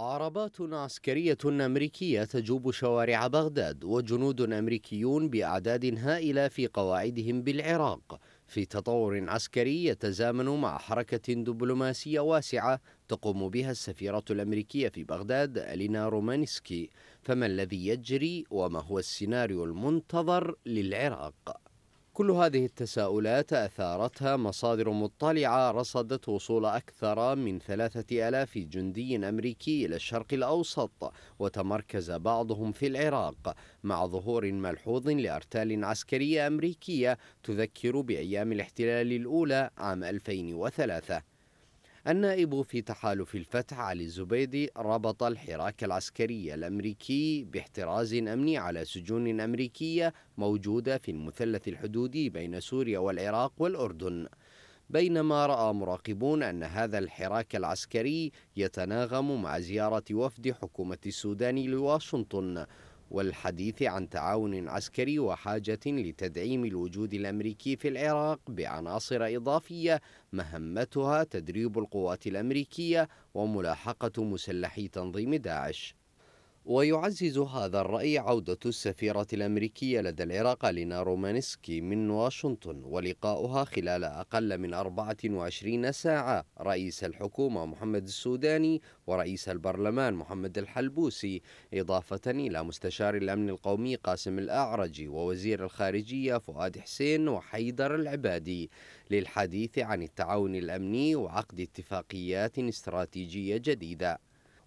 عربات عسكرية أمريكية تجوب شوارع بغداد وجنود أمريكيون بأعداد هائلة في قواعدهم بالعراق في تطور عسكري يتزامن مع حركة دبلوماسية واسعة تقوم بها السفيرة الأمريكية في بغداد ألينا رومانسكي فما الذي يجري وما هو السيناريو المنتظر للعراق؟ كل هذه التساؤلات أثارتها مصادر مطلعة رصدت وصول أكثر من ثلاثة ألاف جندي أمريكي إلى الشرق الأوسط وتمركز بعضهم في العراق مع ظهور ملحوظ لأرتال عسكرية أمريكية تذكر بأيام الاحتلال الأولى عام 2003 النائب في تحالف الفتح علي الزبيدي ربط الحراك العسكري الأمريكي باحتراز أمني على سجون أمريكية موجودة في المثلث الحدودي بين سوريا والعراق والأردن بينما رأى مراقبون أن هذا الحراك العسكري يتناغم مع زيارة وفد حكومة السودان لواشنطن والحديث عن تعاون عسكري وحاجة لتدعيم الوجود الأمريكي في العراق بعناصر إضافية مهمتها تدريب القوات الأمريكية وملاحقة مسلحي تنظيم داعش ويعزز هذا الرأي عودة السفيرة الأمريكية لدى العراق لينا رومانسكي من واشنطن ولقاؤها خلال أقل من 24 ساعة رئيس الحكومة محمد السوداني ورئيس البرلمان محمد الحلبوسي إضافة إلى مستشار الأمن القومي قاسم الأعرجي ووزير الخارجية فؤاد حسين وحيدر العبادي للحديث عن التعاون الأمني وعقد اتفاقيات استراتيجية جديدة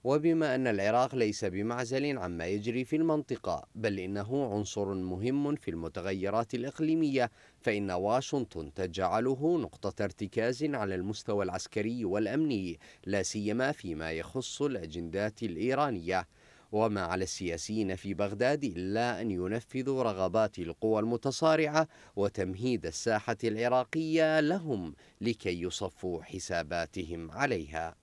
وبما أن العراق ليس بمعزل عما يجري في المنطقة بل إنه عنصر مهم في المتغيرات الإقليمية فإن واشنطن تجعله نقطة ارتكاز على المستوى العسكري والأمني لا سيما فيما يخص الأجندات الإيرانية وما على السياسيين في بغداد إلا أن ينفذوا رغبات القوى المتصارعة وتمهيد الساحة العراقية لهم لكي يصفوا حساباتهم عليها